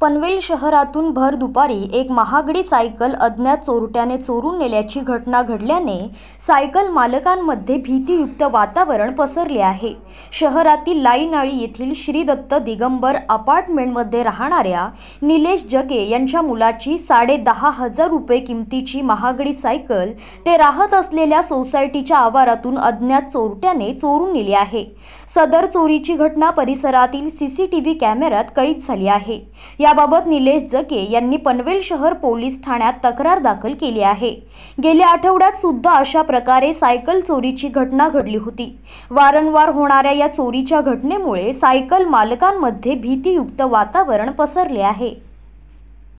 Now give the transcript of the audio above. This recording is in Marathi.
पनवेल शहरातून भर दुपारी एक महागडी सायकल अज्ञात चोरट्याने चोरून नेल्याची घटना घडल्याने सायकल मालकांमध्ये भीतीयुक्त वातावरण पसरले आहे शहरातील लाईनाळी येथील श्री दत्त दिगंबर अपार्टमेंटमध्ये राहणाऱ्या निलेश जगे यांच्या मुलाची साडे दहा हजार रुपये किमतीची महागडी सायकल ते राहत असलेल्या सोसायटीच्या आवारातून अज्ञात चोरट्याने चोरून नेली आहे सदर चोरीची घटना परिसरातील सीसीटीव्ही कॅमेऱ्यात कैद झाली आहे या याबाबत निलेश जके यांनी पनवेल शहर पोलीस ठाण्यात तक्रार दाखल केली आहे गेल्या आठवड्यात सुद्धा अशा प्रकारे सायकल चोरीची घटना घडली होती वारंवार होणाऱ्या या चोरीच्या घटनेमुळे सायकल मालकांमध्ये भीतीयुक्त वातावरण पसरले आहे